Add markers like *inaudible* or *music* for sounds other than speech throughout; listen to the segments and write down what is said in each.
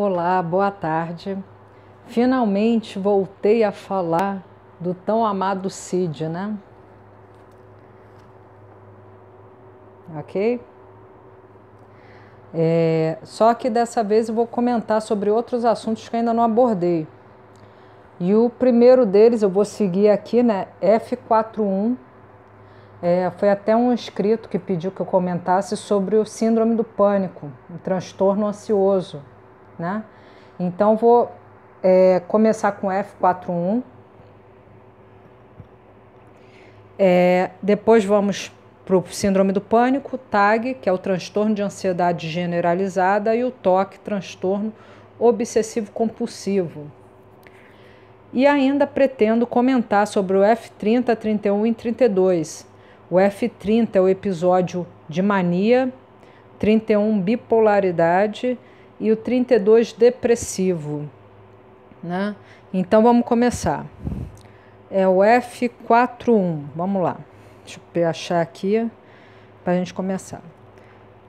Olá, boa tarde. Finalmente voltei a falar do tão amado Cid, né? Ok? É, só que dessa vez eu vou comentar sobre outros assuntos que ainda não abordei. E o primeiro deles eu vou seguir aqui, né? F41. É, foi até um inscrito que pediu que eu comentasse sobre o síndrome do pânico, o transtorno ansioso né? Então vou é, começar com F41. É, depois vamos para o síndrome do pânico, TAG, que é o transtorno de ansiedade generalizada, e o TOC, transtorno obsessivo compulsivo. E ainda pretendo comentar sobre o F30, 31 e 32. O F30 é o episódio de mania, 31 bipolaridade e o 32 depressivo, né? Então vamos começar. É o F41. Vamos lá. Deixa eu achar aqui para a gente começar.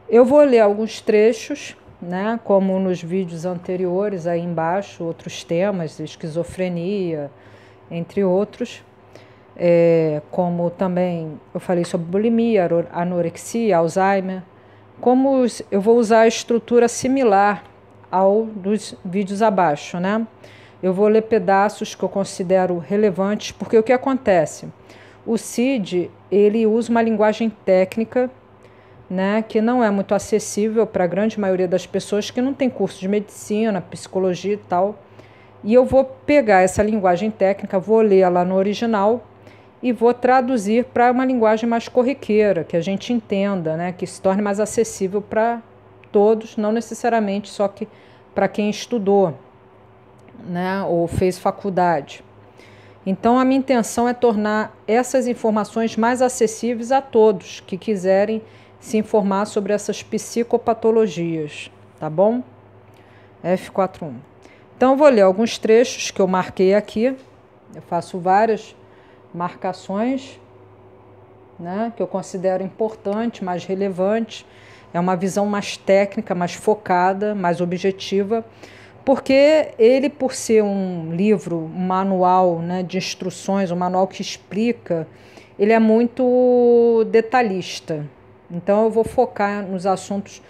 Eu vou ler alguns trechos, né? Como nos vídeos anteriores aí embaixo, outros temas, esquizofrenia, entre outros. É, como também eu falei sobre bulimia, anorexia, Alzheimer como eu vou usar a estrutura similar ao dos vídeos abaixo, né? Eu vou ler pedaços que eu considero relevantes, porque o que acontece? O CID, ele usa uma linguagem técnica, né, que não é muito acessível para a grande maioria das pessoas que não tem curso de medicina, psicologia e tal. E eu vou pegar essa linguagem técnica, vou ler ela no original e vou traduzir para uma linguagem mais corriqueira, que a gente entenda, né, que se torne mais acessível para todos, não necessariamente só que para quem estudou, né, ou fez faculdade. Então a minha intenção é tornar essas informações mais acessíveis a todos que quiserem se informar sobre essas psicopatologias, tá bom? F41. Então vou ler alguns trechos que eu marquei aqui. Eu faço várias marcações, né, que eu considero importante, mais relevante, é uma visão mais técnica, mais focada, mais objetiva, porque ele, por ser um livro, um manual né, de instruções, um manual que explica, ele é muito detalhista. Então eu vou focar nos assuntos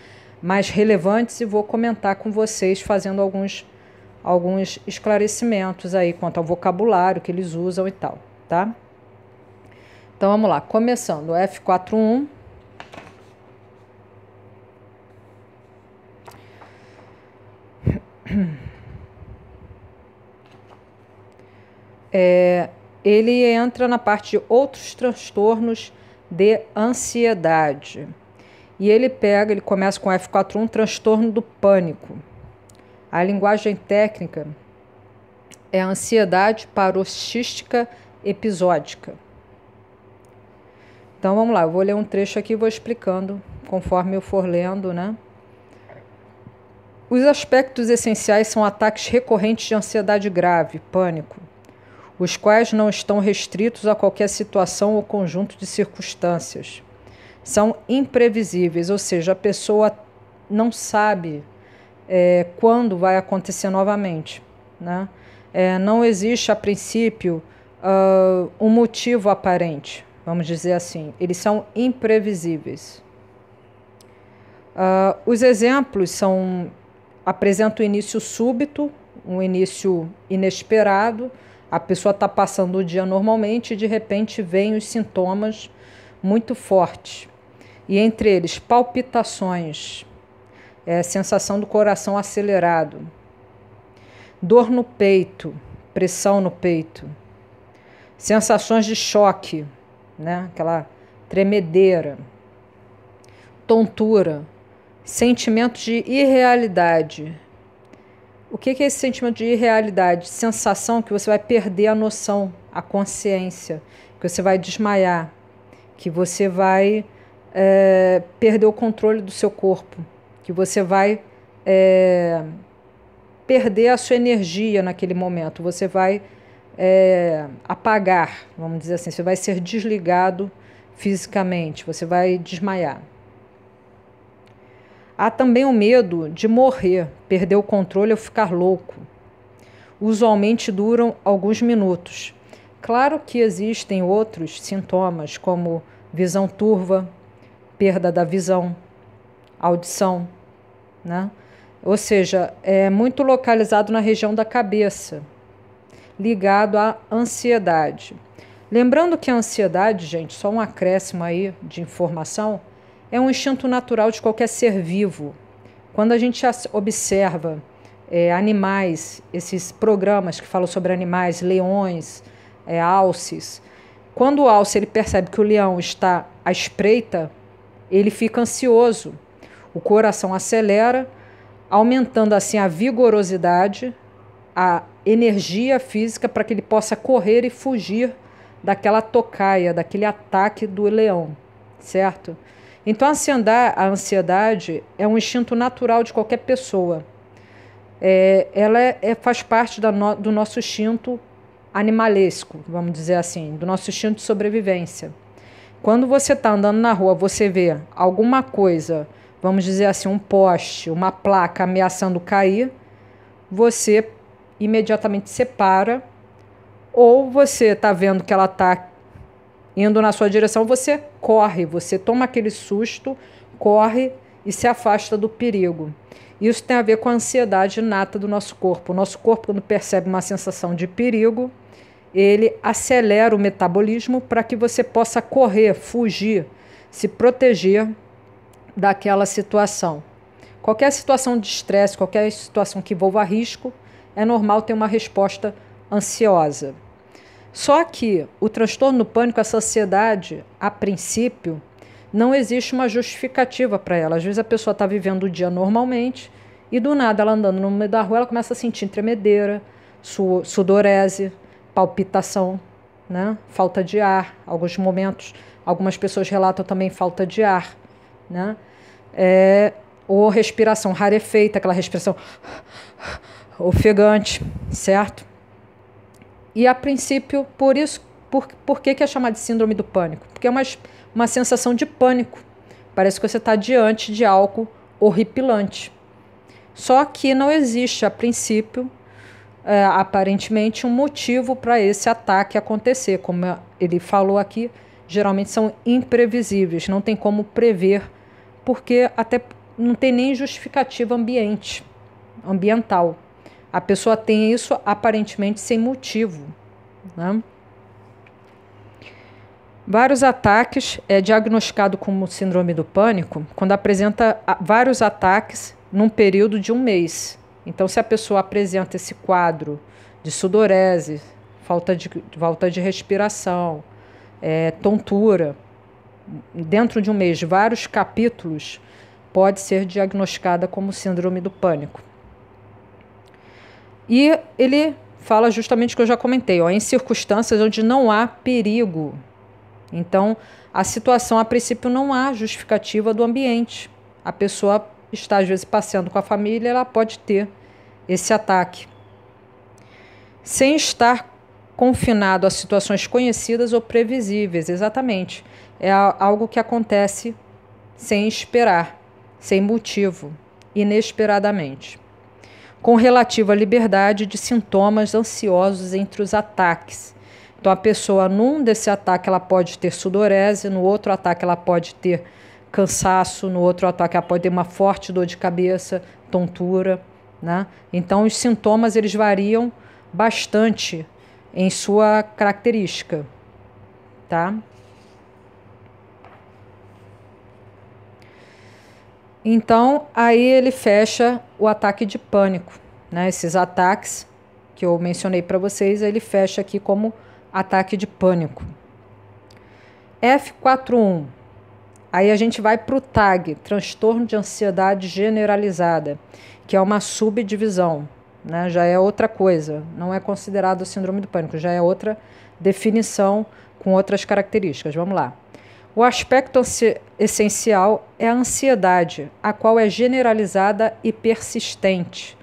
mais relevantes e vou comentar com vocês fazendo alguns alguns esclarecimentos aí quanto ao vocabulário que eles usam e tal tá? Então vamos lá, começando F41. É, ele entra na parte de outros transtornos de ansiedade. E ele pega, ele começa com F41, transtorno do pânico. A linguagem técnica é ansiedade paroxística episódica. Então vamos lá, eu vou ler um trecho aqui e vou explicando conforme eu for lendo, né? Os aspectos essenciais são ataques recorrentes de ansiedade grave, pânico, os quais não estão restritos a qualquer situação ou conjunto de circunstâncias. São imprevisíveis, ou seja, a pessoa não sabe é, quando vai acontecer novamente. Né? É, não existe, a princípio, uh, um motivo aparente, vamos dizer assim. Eles são imprevisíveis. Uh, os exemplos são apresentam um início súbito, um início inesperado. A pessoa está passando o dia normalmente e de repente vem os sintomas muito fortes. E entre eles, palpitações, é, sensação do coração acelerado, dor no peito, pressão no peito, sensações de choque, né? aquela tremedeira, tontura, sentimento de irrealidade. O que é esse sentimento de irrealidade? Sensação que você vai perder a noção, a consciência, que você vai desmaiar, que você vai é, perder o controle do seu corpo, que você vai é, perder a sua energia naquele momento, você vai é, apagar, vamos dizer assim, você vai ser desligado fisicamente, você vai desmaiar. Há também o medo de morrer, perder o controle ou ficar louco. Usualmente duram alguns minutos. Claro que existem outros sintomas, como visão turva, perda da visão, audição, né? ou seja, é muito localizado na região da cabeça ligado à ansiedade. Lembrando que a ansiedade, gente, só um acréscimo aí de informação, é um instinto natural de qualquer ser vivo. Quando a gente observa é, animais, esses programas que falam sobre animais, leões, é, alces, quando o alce ele percebe que o leão está à espreita, ele fica ansioso. O coração acelera, aumentando assim a vigorosidade a energia física para que ele possa correr e fugir daquela tocaia, daquele ataque do leão, certo? Então a ansiedade, é um instinto natural de qualquer pessoa. É, ela é, é, faz parte no, do nosso instinto animalesco, vamos dizer assim, do nosso instinto de sobrevivência. Quando você está andando na rua, você vê alguma coisa, vamos dizer assim, um poste, uma placa ameaçando cair, você imediatamente separa, ou você está vendo que ela está indo na sua direção, você corre, você toma aquele susto, corre e se afasta do perigo. Isso tem a ver com a ansiedade inata do nosso corpo. O nosso corpo, quando percebe uma sensação de perigo, ele acelera o metabolismo para que você possa correr, fugir, se proteger daquela situação. Qualquer situação de estresse, qualquer situação que envolva risco, é normal ter uma resposta ansiosa. Só que o transtorno pânico, essa ansiedade, a princípio, não existe uma justificativa para ela. Às vezes a pessoa está vivendo o dia normalmente e do nada ela andando no meio da rua, ela começa a sentir tremedeira, su sudorese, palpitação, né? falta de ar. Alguns momentos, algumas pessoas relatam também falta de ar. Né? É, ou respiração rarefeita, aquela respiração ofegante, certo? E a princípio, por isso, por, por que, que é chamada de síndrome do pânico? Porque é uma, uma sensação de pânico. Parece que você está diante de algo horripilante. Só que não existe, a princípio, é, aparentemente, um motivo para esse ataque acontecer. Como ele falou aqui, geralmente são imprevisíveis, não tem como prever, porque até não tem nem justificativa ambiente, ambiental. A pessoa tem isso aparentemente sem motivo. Né? Vários ataques é diagnosticado como síndrome do pânico quando apresenta ah, vários ataques num período de um mês. Então, se a pessoa apresenta esse quadro de sudorese, falta de, falta de respiração, é, tontura, dentro de um mês, vários capítulos, pode ser diagnosticada como síndrome do pânico. E ele fala justamente o que eu já comentei, ó, em circunstâncias onde não há perigo. Então, a situação, a princípio, não há justificativa do ambiente. A pessoa está, às vezes, passeando com a família, ela pode ter esse ataque. Sem estar confinado a situações conhecidas ou previsíveis, exatamente. É algo que acontece sem esperar, sem motivo, inesperadamente com relativa liberdade de sintomas ansiosos entre os ataques. Então, a pessoa, num desse ataque, ela pode ter sudorese, no outro ataque, ela pode ter cansaço, no outro ataque, ela pode ter uma forte dor de cabeça, tontura. Né? Então, os sintomas eles variam bastante em sua característica. Tá? Então, aí ele fecha o ataque de pânico, né? Esses ataques que eu mencionei para vocês, ele fecha aqui como ataque de pânico. F41. Aí a gente vai para o TAG, transtorno de ansiedade generalizada, que é uma subdivisão, né? Já é outra coisa, não é considerado síndrome do pânico, já é outra definição com outras características. Vamos lá. O aspecto essencial é a ansiedade, a qual é generalizada e persistente.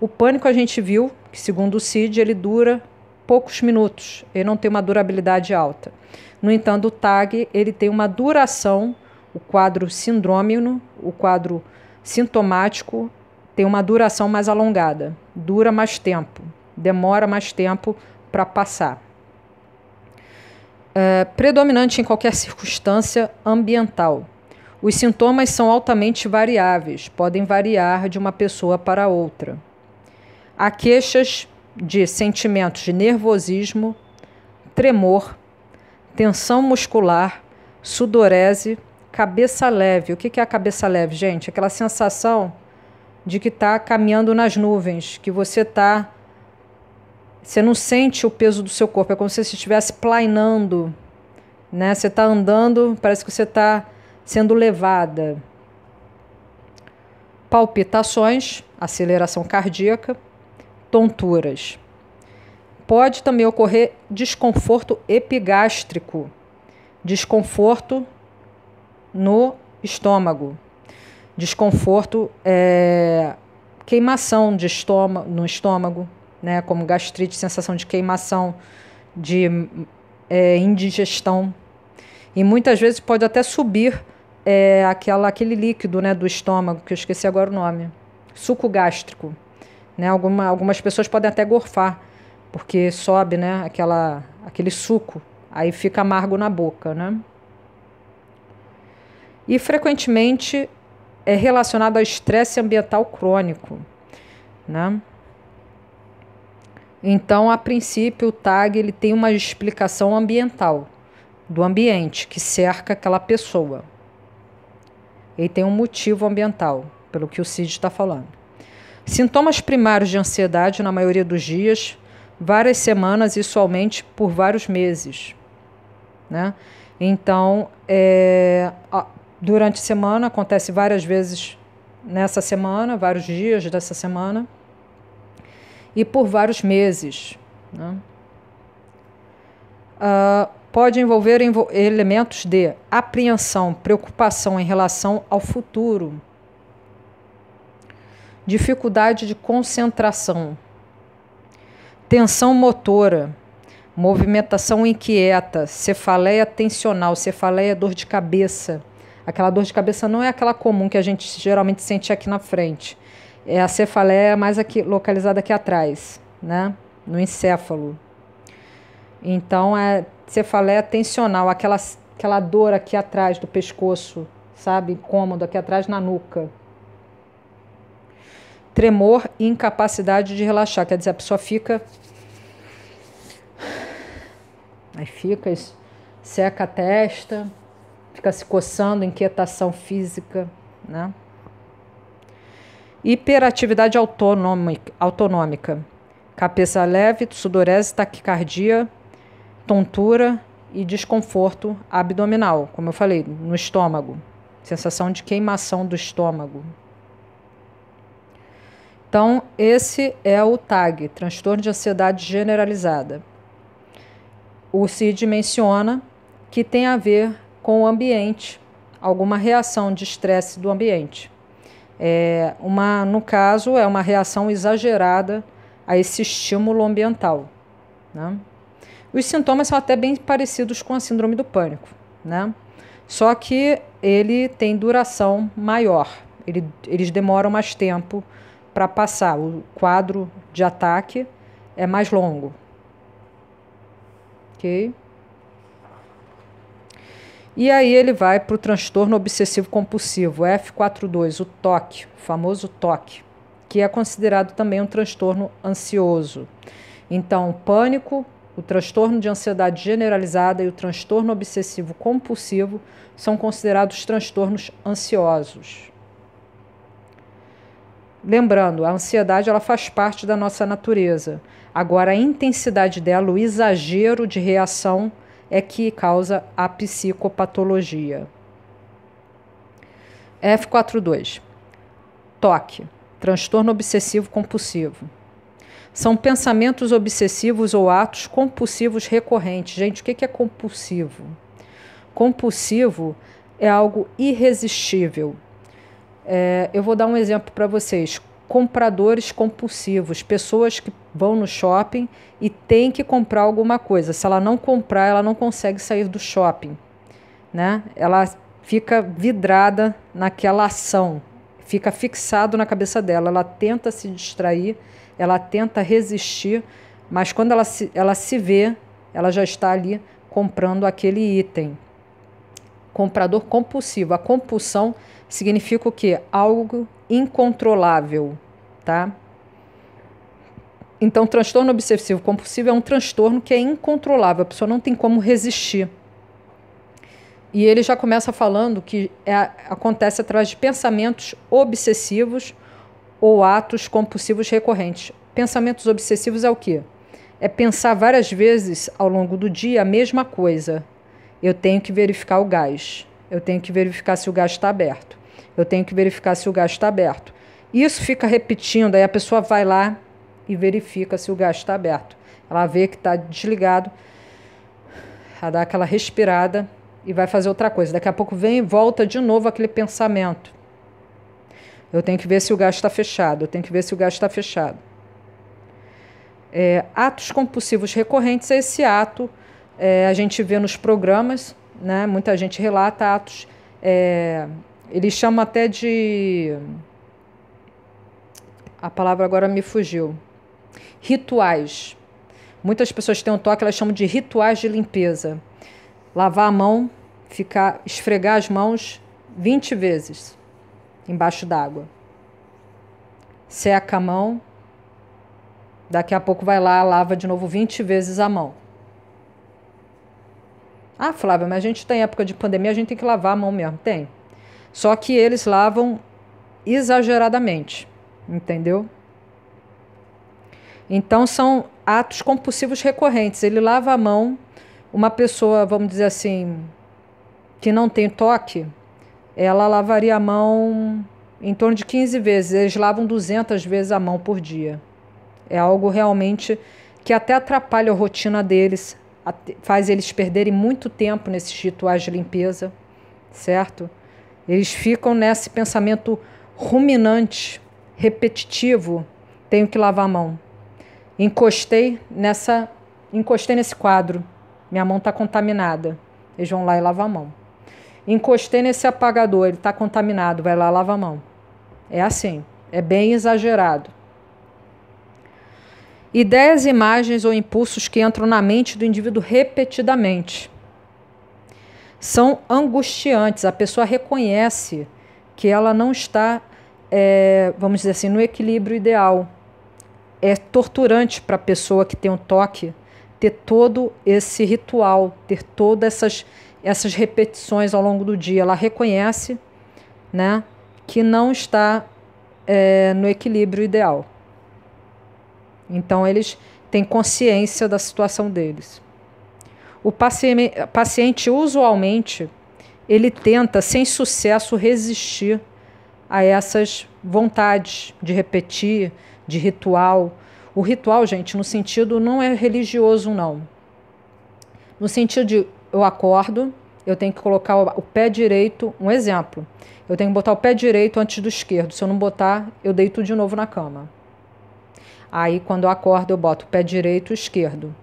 O pânico a gente viu que, segundo o CID, ele dura poucos minutos, ele não tem uma durabilidade alta. No entanto, o TAG ele tem uma duração, o quadro sindrômico, o quadro sintomático tem uma duração mais alongada, dura mais tempo, demora mais tempo para passar é, predominante em qualquer circunstância ambiental. Os sintomas são altamente variáveis, podem variar de uma pessoa para outra. Há queixas de sentimentos de nervosismo, tremor, tensão muscular, sudorese, cabeça leve. O que é a cabeça leve, gente? Aquela sensação de que está caminhando nas nuvens, que você está você não sente o peso do seu corpo, é como se você estivesse plainando, né? Você está andando, parece que você está sendo levada. Palpitações, aceleração cardíaca, tonturas. Pode também ocorrer desconforto epigástrico, desconforto no estômago, desconforto, é, queimação de estômago, no estômago, né, como gastrite, sensação de queimação, de é, indigestão. E muitas vezes pode até subir é, aquela, aquele líquido né, do estômago, que eu esqueci agora o nome, suco gástrico. Né? Alguma, algumas pessoas podem até gorfar, porque sobe né, aquela, aquele suco, aí fica amargo na boca. Né? E frequentemente é relacionado a estresse ambiental crônico. Né? Então, a princípio, o tag ele tem uma explicação ambiental, do ambiente que cerca aquela pessoa. Ele tem um motivo ambiental, pelo que o CID está falando. Sintomas primários de ansiedade na maioria dos dias, várias semanas e somente por vários meses. Né? Então, é, durante a semana, acontece várias vezes nessa semana, vários dias dessa semana e por vários meses. Né? Uh, pode envolver elementos de apreensão, preocupação em relação ao futuro, dificuldade de concentração, tensão motora, movimentação inquieta, cefaleia tensional, cefaleia dor de cabeça. Aquela dor de cabeça não é aquela comum que a gente geralmente sente aqui na frente é a cefaleia é mais aqui, localizada aqui atrás, né? No encéfalo. Então é cefaleia tensional, aquela, aquela dor aqui atrás do pescoço, sabe? Incômodo aqui atrás na nuca. Tremor e incapacidade de relaxar, quer dizer, a pessoa fica. Aí fica, seca a testa, fica se coçando, inquietação física, né? hiperatividade autonômica, cabeça leve, sudorese, taquicardia, tontura e desconforto abdominal, como eu falei, no estômago, sensação de queimação do estômago. Então, esse é o TAG, transtorno de ansiedade generalizada. O CID menciona que tem a ver com o ambiente, alguma reação de estresse do ambiente é uma, no caso, é uma reação exagerada a esse estímulo ambiental. Né? Os sintomas são até bem parecidos com a síndrome do pânico, né? só que ele tem duração maior, ele, eles demoram mais tempo para passar, o quadro de ataque é mais longo. ok? E aí ele vai para o transtorno obsessivo compulsivo, F42, o TOC, o famoso TOC, que é considerado também um transtorno ansioso. Então, o pânico, o transtorno de ansiedade generalizada e o transtorno obsessivo compulsivo são considerados transtornos ansiosos. Lembrando, a ansiedade ela faz parte da nossa natureza. Agora, a intensidade dela, o exagero de reação, é que causa a psicopatologia. F42. Toque, transtorno obsessivo compulsivo. São pensamentos obsessivos ou atos compulsivos recorrentes. Gente, o que é compulsivo? Compulsivo é algo irresistível. É, eu vou dar um exemplo para vocês. Compradores compulsivos, pessoas que vão no shopping e tem que comprar alguma coisa. Se ela não comprar, ela não consegue sair do shopping, né? Ela fica vidrada naquela ação, fica fixado na cabeça dela. Ela tenta se distrair, ela tenta resistir, mas quando ela se, ela se vê, ela já está ali comprando aquele item. Comprador compulsivo. A compulsão significa o quê? Algo incontrolável, tá? Então, transtorno obsessivo compulsivo é um transtorno que é incontrolável, a pessoa não tem como resistir. E ele já começa falando que é, acontece atrás de pensamentos obsessivos ou atos compulsivos recorrentes. Pensamentos obsessivos é o quê? É pensar várias vezes ao longo do dia a mesma coisa. Eu tenho que verificar o gás. Eu tenho que verificar se o gás está aberto. Eu tenho que verificar se o gás está aberto. Isso fica repetindo, aí a pessoa vai lá e verifica se o gás está aberto. Ela vê que está desligado, ela dá aquela respirada e vai fazer outra coisa. Daqui a pouco vem e volta de novo aquele pensamento. Eu tenho que ver se o gás está fechado, eu tenho que ver se o gás está fechado. É, atos compulsivos recorrentes é esse ato, é, a gente vê nos programas, né, muita gente relata atos, é, chama até de. A palavra agora me fugiu rituais. Muitas pessoas têm um toque, elas chamam de rituais de limpeza. Lavar a mão, ficar esfregar as mãos 20 vezes embaixo d'água. Seca a mão. Daqui a pouco vai lá, lava de novo 20 vezes a mão. Ah, Flávia, mas a gente tem tá época de pandemia, a gente tem que lavar a mão mesmo. Tem. Só que eles lavam exageradamente, entendeu? Então, são atos compulsivos recorrentes. Ele lava a mão, uma pessoa, vamos dizer assim, que não tem toque, ela lavaria a mão em torno de 15 vezes. Eles lavam 200 vezes a mão por dia. É algo realmente que até atrapalha a rotina deles, faz eles perderem muito tempo nesses rituais de limpeza, certo? Eles ficam nesse pensamento ruminante, repetitivo: tenho que lavar a mão, Encostei nessa, encostei nesse quadro. Minha mão está contaminada. Eles vão lá e lavam a mão. Encostei nesse apagador, ele está contaminado. Vai lá, lava a mão. É assim. É bem exagerado. Ideias, imagens ou impulsos que entram na mente do indivíduo repetidamente são angustiantes. A pessoa reconhece que ela não está, é, vamos dizer assim, no equilíbrio ideal é torturante para a pessoa que tem um toque ter todo esse ritual, ter todas essas, essas repetições ao longo do dia. Ela reconhece né, que não está é, no equilíbrio ideal. Então, eles têm consciência da situação deles. O paciente, paciente usualmente ele tenta, sem sucesso, resistir a essas vontades de repetir, de ritual. O ritual, gente, no sentido não é religioso, não. No sentido de eu acordo, eu tenho que colocar o pé direito, um exemplo. Eu tenho que botar o pé direito antes do esquerdo. Se eu não botar, eu deito de novo na cama. Aí, quando eu acordo, eu boto o pé direito e esquerdo.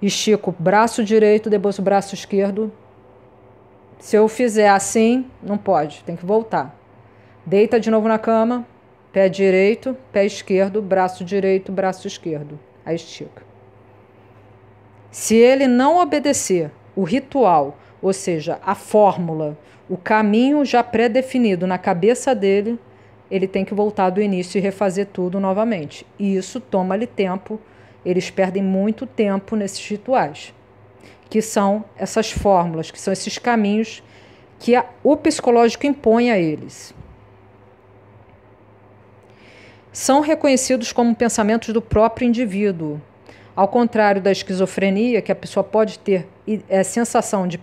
Estico o braço direito, depois o braço esquerdo. Se eu fizer assim, não pode, tem que voltar. Deita de novo na cama, Pé direito, pé esquerdo, braço direito, braço esquerdo. Aí estica. Se ele não obedecer o ritual, ou seja, a fórmula, o caminho já pré-definido na cabeça dele, ele tem que voltar do início e refazer tudo novamente. E isso toma-lhe tempo. Eles perdem muito tempo nesses rituais, que são essas fórmulas, que são esses caminhos que a, o psicológico impõe a eles são reconhecidos como pensamentos do próprio indivíduo. Ao contrário da esquizofrenia, que a pessoa pode ter é, sensação de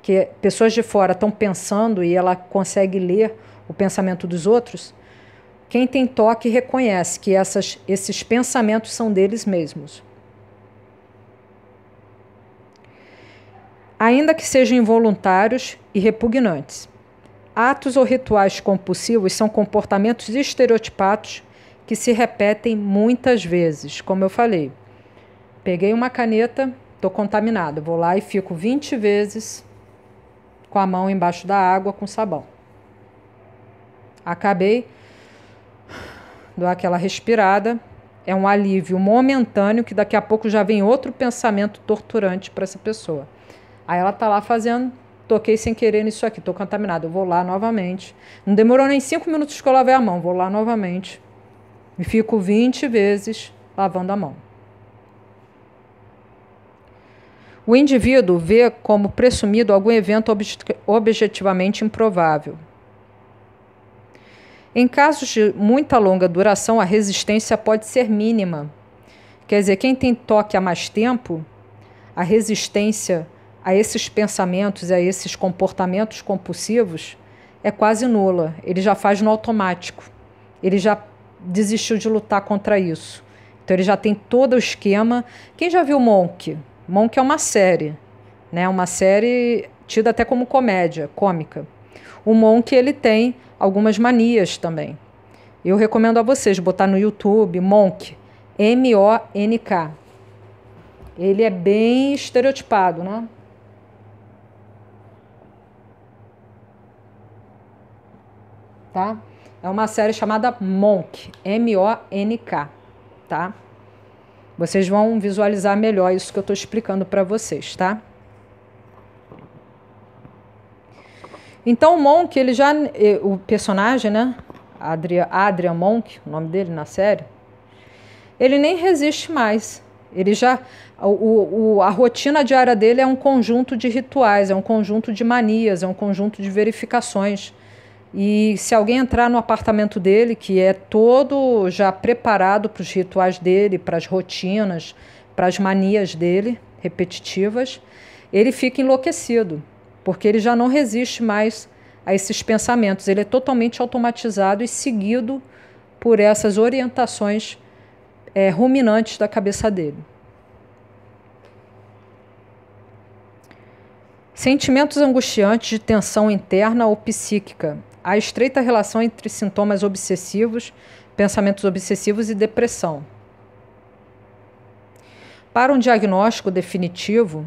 que pessoas de fora estão pensando e ela consegue ler o pensamento dos outros, quem tem toque reconhece que essas, esses pensamentos são deles mesmos. Ainda que sejam involuntários e repugnantes. Atos ou rituais compulsivos são comportamentos estereotipados que se repetem muitas vezes, como eu falei. Peguei uma caneta, estou contaminada, vou lá e fico 20 vezes com a mão embaixo da água com sabão. Acabei, dou aquela respirada, é um alívio momentâneo que daqui a pouco já vem outro pensamento torturante para essa pessoa. Aí ela está lá fazendo, toquei sem querer nisso aqui, estou contaminada, eu vou lá novamente. Não demorou nem cinco minutos que eu lavei a mão, vou lá novamente e fico 20 vezes lavando a mão. O indivíduo vê como presumido algum evento objetivamente improvável. Em casos de muita longa duração, a resistência pode ser mínima. Quer dizer, quem tem toque há mais tempo, a resistência a esses pensamentos, a esses comportamentos compulsivos, é quase nula. Ele já faz no automático. Ele já desistiu de lutar contra isso. Então ele já tem todo o esquema. Quem já viu Monk? Monk é uma série, né? Uma série tida até como comédia, cômica. O Monk ele tem algumas manias também. Eu recomendo a vocês botar no YouTube Monk, M O N K. Ele é bem estereotipado, né? Tá? É uma série chamada Monk, M-O-N-K, tá? Vocês vão visualizar melhor isso que eu estou explicando para vocês, tá? Então, Monk, ele já. O personagem, né? Adrian, Adrian Monk, o nome dele na série. Ele nem resiste mais. Ele já. O, o, a rotina diária dele é um conjunto de rituais, é um conjunto de manias, é um conjunto de verificações e se alguém entrar no apartamento dele, que é todo já preparado para os rituais dele, para as rotinas, para as manias dele, repetitivas, ele fica enlouquecido, porque ele já não resiste mais a esses pensamentos. Ele é totalmente automatizado e seguido por essas orientações é, ruminantes da cabeça dele. Sentimentos angustiantes de tensão interna ou psíquica a estreita relação entre sintomas obsessivos, pensamentos obsessivos e depressão. Para um diagnóstico definitivo,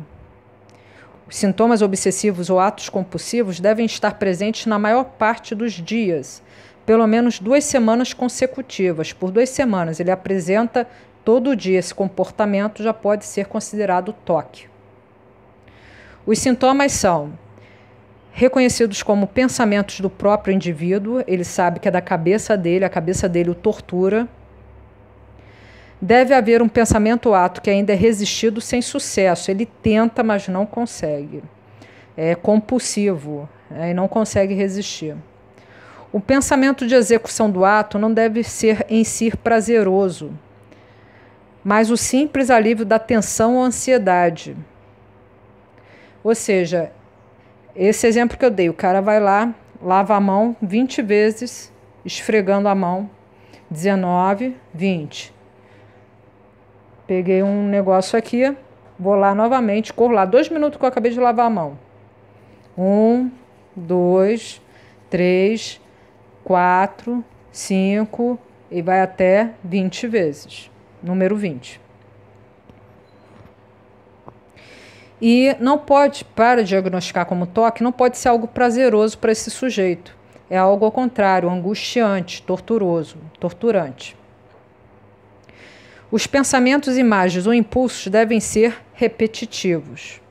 os sintomas obsessivos ou atos compulsivos devem estar presentes na maior parte dos dias, pelo menos duas semanas consecutivas. Por duas semanas, ele apresenta todo dia esse comportamento, já pode ser considerado toque. Os sintomas são reconhecidos como pensamentos do próprio indivíduo, ele sabe que é da cabeça dele, a cabeça dele o tortura. Deve haver um pensamento-ato que ainda é resistido sem sucesso, ele tenta, mas não consegue. É compulsivo é, e não consegue resistir. O pensamento de execução do ato não deve ser em si prazeroso, mas o simples alívio da tensão ou ansiedade. Ou seja, esse exemplo que eu dei, o cara vai lá, lava a mão 20 vezes, esfregando a mão, 19, 20. Peguei um negócio aqui, vou lá novamente, corro lá, dois minutos que eu acabei de lavar a mão. Um, dois, três, quatro, cinco e vai até 20 vezes. Número 20. E não pode, para diagnosticar como toque, não pode ser algo prazeroso para esse sujeito. É algo ao contrário, angustiante, torturoso, torturante. Os pensamentos, imagens ou impulsos devem ser repetitivos.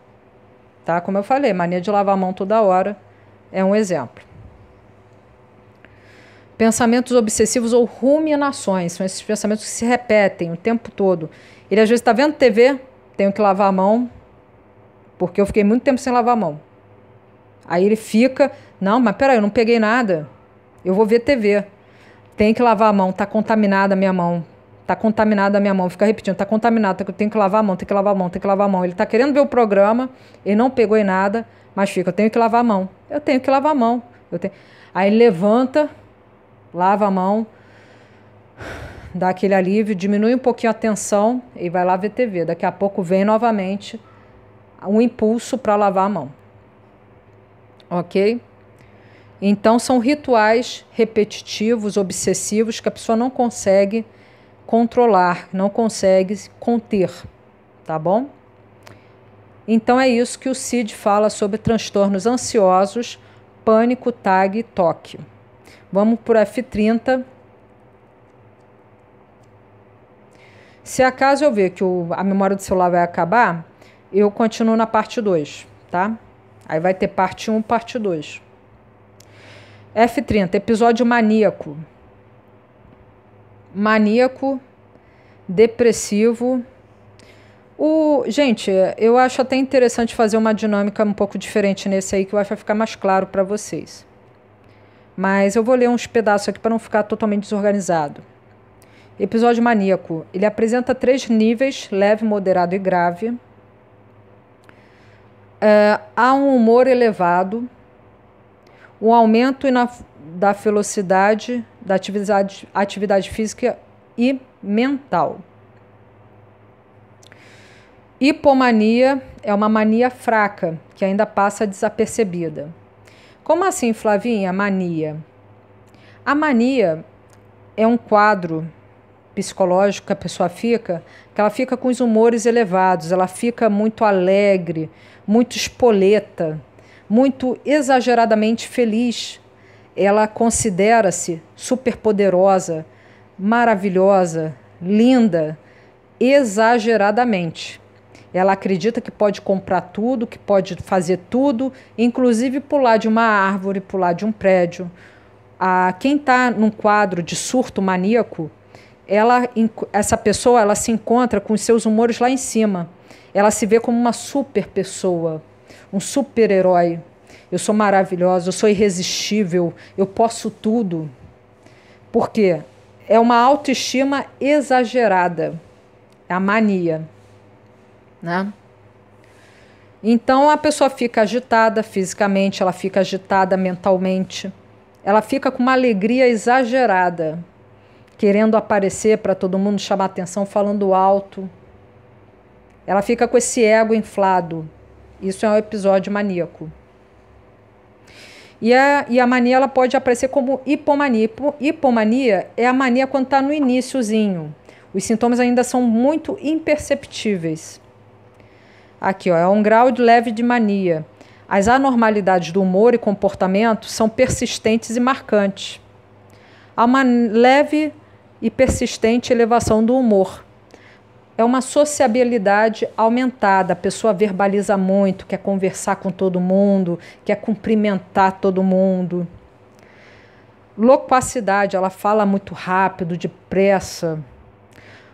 Tá? Como eu falei, mania de lavar a mão toda hora é um exemplo. Pensamentos obsessivos ou ruminações são esses pensamentos que se repetem o tempo todo. Ele às vezes está vendo TV, tenho que lavar a mão, porque eu fiquei muito tempo sem lavar a mão. Aí ele fica, não, mas peraí, eu não peguei nada. Eu vou ver TV. Tem que lavar a mão, tá contaminada a minha mão. Tá contaminada a minha mão, fica repetindo, tá contaminada, tem que lavar a mão, tem que lavar a mão, tem que lavar a mão. Ele tá querendo ver o programa, ele não pegou em nada, mas fica, eu tenho que lavar a mão. Eu tenho que lavar a mão. Eu tenho... Aí ele levanta, lava a mão, dá aquele alívio, diminui um pouquinho a tensão e vai lá ver TV. Daqui a pouco vem novamente um impulso para lavar a mão. Ok? Então, são rituais repetitivos, obsessivos, que a pessoa não consegue controlar, não consegue conter, tá bom? Então, é isso que o CID fala sobre transtornos ansiosos, pânico, TAG e Vamos para F30. Se acaso eu ver que o, a memória do celular vai acabar, eu continuo na parte 2, tá? Aí vai ter parte 1, um, parte 2. F30, episódio maníaco. Maníaco, depressivo. O, gente, eu acho até interessante fazer uma dinâmica um pouco diferente nesse aí, que que vai ficar mais claro para vocês. Mas eu vou ler uns pedaços aqui para não ficar totalmente desorganizado. Episódio maníaco. Ele apresenta três níveis: leve, moderado e grave Uh, há um humor elevado, um aumento na, da velocidade da atividade, atividade física e mental. Hipomania é uma mania fraca que ainda passa desapercebida. Como assim, Flavinha? Mania. A mania é um quadro psicológico que a pessoa fica, que ela fica com os humores elevados, ela fica muito alegre, muito espoleta, muito exageradamente feliz. Ela considera-se superpoderosa, maravilhosa, linda, exageradamente. Ela acredita que pode comprar tudo, que pode fazer tudo, inclusive pular de uma árvore, pular de um prédio. A, quem está num quadro de surto maníaco, ela, essa pessoa ela se encontra com seus humores lá em cima. Ela se vê como uma super pessoa, um super-herói. Eu sou maravilhosa, eu sou irresistível, eu posso tudo. Por quê? É uma autoestima exagerada, é a mania, né? Então a pessoa fica agitada fisicamente, ela fica agitada mentalmente, ela fica com uma alegria exagerada, querendo aparecer para todo mundo, chamar atenção, falando alto. Ela fica com esse ego inflado. Isso é um episódio maníaco. E a, e a mania ela pode aparecer como hipomania. Hipomania é a mania quando está no iníciozinho. Os sintomas ainda são muito imperceptíveis. Aqui, ó, é um grau de leve de mania. As anormalidades do humor e comportamento são persistentes e marcantes. Há uma leve e persistente elevação do humor é uma sociabilidade aumentada. A pessoa verbaliza muito, quer conversar com todo mundo, quer cumprimentar todo mundo. Loquacidade, ela fala muito rápido, depressa.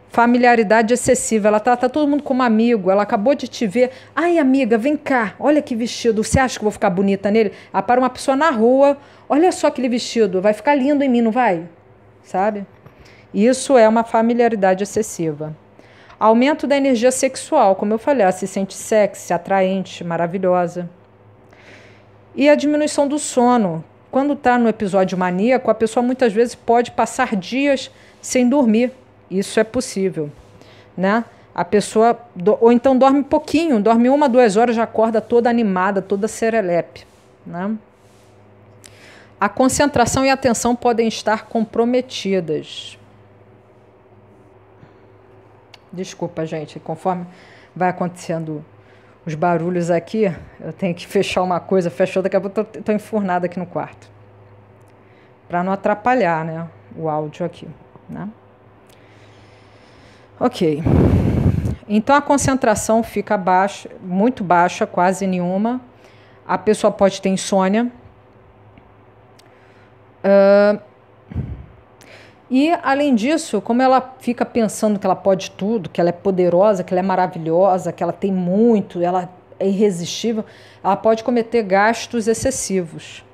Familiaridade excessiva, ela trata todo mundo como amigo. Ela acabou de te ver. Ai, amiga, vem cá, olha que vestido. Você acha que eu vou ficar bonita nele? Ah, para uma pessoa na rua, olha só aquele vestido, vai ficar lindo em mim, não vai? Sabe? Isso é uma familiaridade excessiva. Aumento da energia sexual, como eu falei, ela se sente sexy, atraente, maravilhosa. E a diminuição do sono. Quando está no episódio maníaco, a pessoa muitas vezes pode passar dias sem dormir. Isso é possível, né? A pessoa, ou então dorme pouquinho, dorme uma, duas horas, já acorda toda animada, toda serelepe, né? A concentração e a atenção podem estar comprometidas. Desculpa, gente, conforme vai acontecendo os barulhos aqui, eu tenho que *laughs* fechar uma coisa, fechou, daqui a pouco estou enfurnada aqui no quarto. Para não atrapalhar né, o áudio aqui. Né? Ok. Então a concentração fica baixa, muito baixa, quase nenhuma. A pessoa pode ter insônia. Uh, e, além disso, como ela fica pensando que ela pode tudo, que ela é poderosa, que ela é maravilhosa, que ela tem muito, ela é irresistível, ela pode cometer gastos excessivos.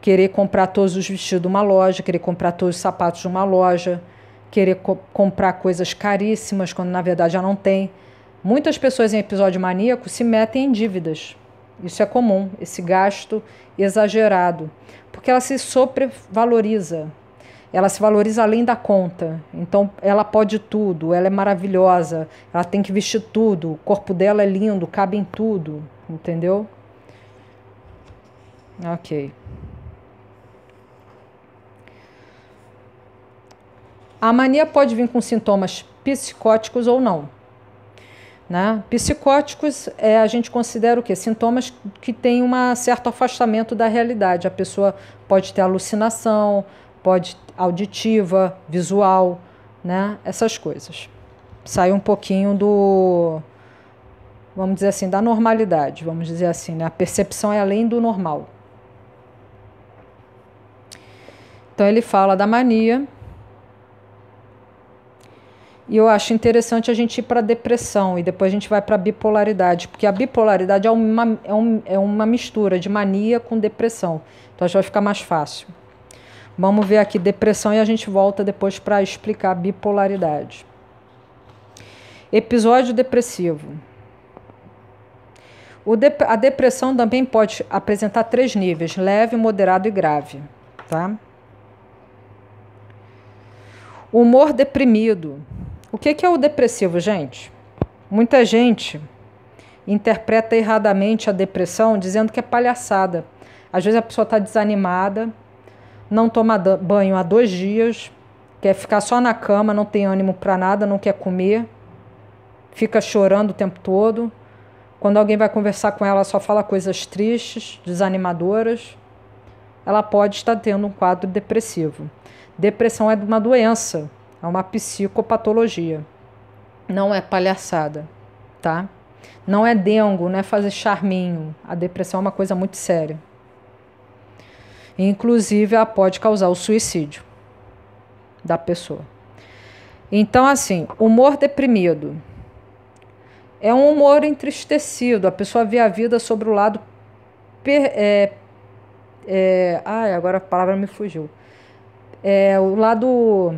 Querer comprar todos os vestidos de uma loja, querer comprar todos os sapatos de uma loja, querer co comprar coisas caríssimas quando na verdade já não tem. Muitas pessoas em episódio maníaco se metem em dívidas. Isso é comum, esse gasto exagerado, porque ela se sobrevaloriza, ela se valoriza além da conta. Então, ela pode tudo, ela é maravilhosa, ela tem que vestir tudo, o corpo dela é lindo, cabe em tudo, entendeu? Ok. A mania pode vir com sintomas psicóticos ou não. Né? Psicóticos é, a gente considera o quê? Sintomas que têm um certo afastamento da realidade. A pessoa pode ter alucinação, pode auditiva, visual, né? Essas coisas. sai um pouquinho do, vamos dizer assim, da normalidade, vamos dizer assim, né? A percepção é além do normal. Então ele fala da mania. E eu acho interessante a gente ir para depressão e depois a gente vai para bipolaridade, porque a bipolaridade é uma, é, um, é uma mistura de mania com depressão. Então acho que vai ficar mais fácil. Vamos ver aqui depressão e a gente volta depois para explicar bipolaridade. Episódio depressivo. a depressão também pode apresentar três níveis: leve, moderado e grave. Tá? Humor deprimido. O que, que é o depressivo, gente? Muita gente interpreta erradamente a depressão dizendo que é palhaçada. Às vezes a pessoa está desanimada não toma banho há dois dias, quer ficar só na cama, não tem ânimo para nada, não quer comer, fica chorando o tempo todo. Quando alguém vai conversar com ela, só fala coisas tristes, desanimadoras. Ela pode estar tendo um quadro depressivo. Depressão é uma doença, é uma psicopatologia. Não é palhaçada, tá? Não é dengo, não é fazer charminho. A depressão é uma coisa muito séria. Inclusive, ela pode causar o suicídio da pessoa. Então, assim, humor deprimido é um humor entristecido. A pessoa vê a vida sobre o lado. Per, é, é, ai, agora a palavra me fugiu. É, o lado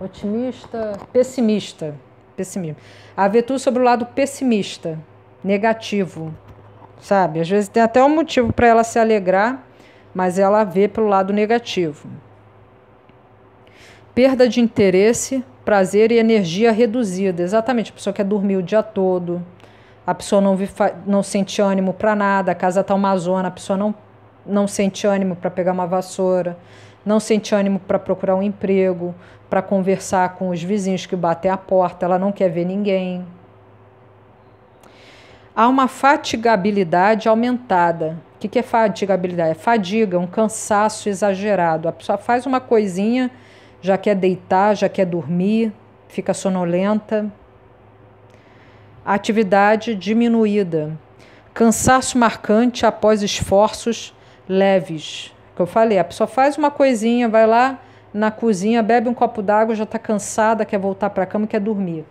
otimista, pessimista, pessimismo. A ver tudo sobre o lado pessimista, negativo, sabe? Às vezes tem até um motivo para ela se alegrar, mas ela vê pelo lado negativo. Perda de interesse, prazer e energia reduzida. Exatamente, a pessoa quer dormir o dia todo, a pessoa não, não sente ânimo para nada, a casa está uma zona, a pessoa não, não sente ânimo para pegar uma vassoura, não sente ânimo para procurar um emprego, para conversar com os vizinhos que batem a porta, ela não quer ver ninguém há uma fatigabilidade aumentada. O que, que é fatigabilidade? É fadiga, um cansaço exagerado. A pessoa faz uma coisinha, já quer deitar, já quer dormir, fica sonolenta. Atividade diminuída. Cansaço marcante após esforços leves. Que eu falei, a pessoa faz uma coisinha, vai lá na cozinha, bebe um copo d'água, já está cansada, quer voltar para a cama, quer dormir.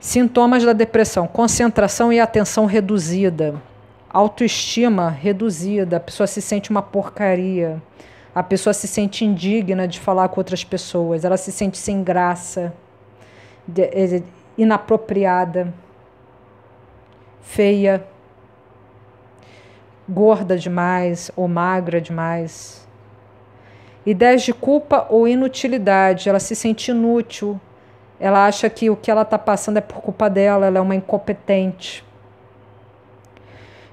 Sintomas da depressão: concentração e atenção reduzida, autoestima reduzida, a pessoa se sente uma porcaria, a pessoa se sente indigna de falar com outras pessoas, ela se sente sem graça, eh, eh, inapropriada, feia, gorda demais ou magra demais. Ideias de culpa ou inutilidade, ela se sente inútil ela acha que o que ela está passando é por culpa dela, ela é uma incompetente.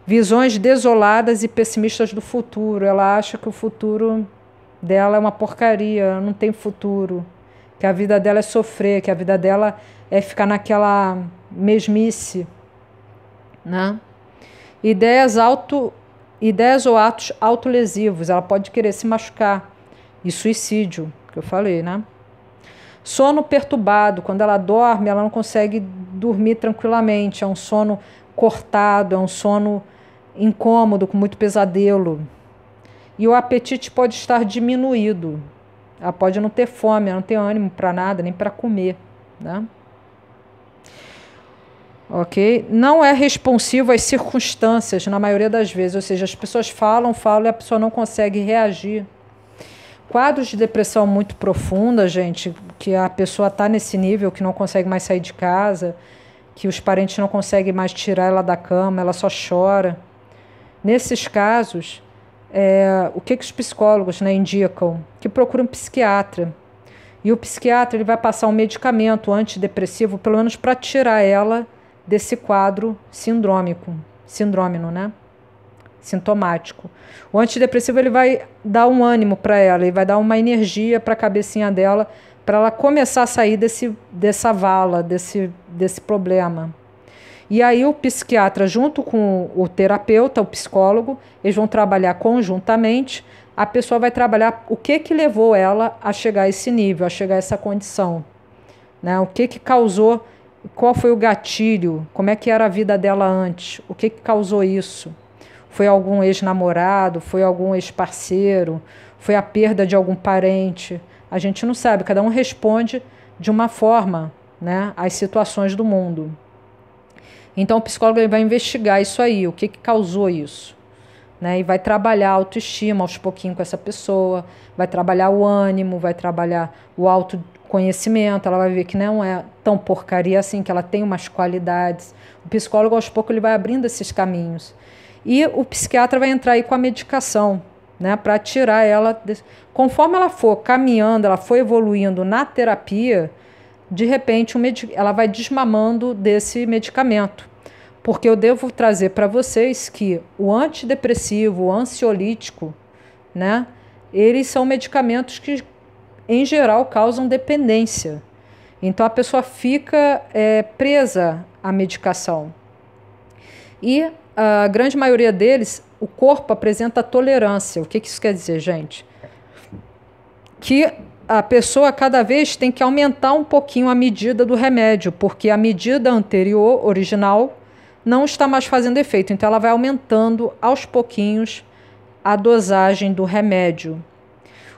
Visões desoladas e pessimistas do futuro. Ela acha que o futuro dela é uma porcaria, não tem futuro. Que a vida dela é sofrer, que a vida dela é ficar naquela mesmice. Né? Ideias, auto, ideias ou atos autolesivos. Ela pode querer se machucar. E suicídio, que eu falei, né? Sono perturbado, quando ela dorme, ela não consegue dormir tranquilamente, é um sono cortado, é um sono incômodo, com muito pesadelo. E o apetite pode estar diminuído. Ela pode não ter fome, ela não tem ânimo para nada, nem para comer, né? ok? Não é responsivo às circunstâncias, na maioria das vezes. Ou seja, as pessoas falam, falam e a pessoa não consegue reagir. Quadros de depressão muito profunda, gente, que a pessoa está nesse nível, que não consegue mais sair de casa, que os parentes não conseguem mais tirar ela da cama, ela só chora. Nesses casos, é, o que, que os psicólogos né, indicam? Que procure um psiquiatra. E o psiquiatra ele vai passar um medicamento antidepressivo, pelo menos para tirar ela desse quadro sindrômico, sindrômino, né? Sintomático. O antidepressivo ele vai dar um ânimo para ela, ele vai dar uma energia para a cabecinha dela para ela começar a sair desse, dessa vala, desse, desse problema. E aí o psiquiatra junto com o terapeuta, o psicólogo, eles vão trabalhar conjuntamente. A pessoa vai trabalhar o que que levou ela a chegar a esse nível, a chegar a essa condição, né? O que que causou, qual foi o gatilho, como é que era a vida dela antes, o que que causou isso? Foi algum ex-namorado, foi algum ex-parceiro, foi a perda de algum parente, a gente não sabe, cada um responde de uma forma né, às situações do mundo. Então o psicólogo ele vai investigar isso aí, o que, que causou isso. Né, e vai trabalhar a autoestima aos pouquinhos com essa pessoa, vai trabalhar o ânimo, vai trabalhar o autoconhecimento, ela vai ver que não é tão porcaria assim, que ela tem umas qualidades. O psicólogo aos poucos ele vai abrindo esses caminhos. E o psiquiatra vai entrar aí com a medicação, né, para tirar ela. Conforme ela for caminhando, ela for evoluindo na terapia, de repente um ela vai desmamando desse medicamento. Porque eu devo trazer para vocês que o antidepressivo, o ansiolítico, né, eles são medicamentos que, em geral, causam dependência. Então a pessoa fica é, presa à medicação. E a grande maioria deles, o corpo apresenta tolerância. O que, que isso quer dizer, gente? que a pessoa cada vez tem que aumentar um pouquinho a medida do remédio, porque a medida anterior, original, não está mais fazendo efeito. Então, ela vai aumentando aos pouquinhos a dosagem do remédio.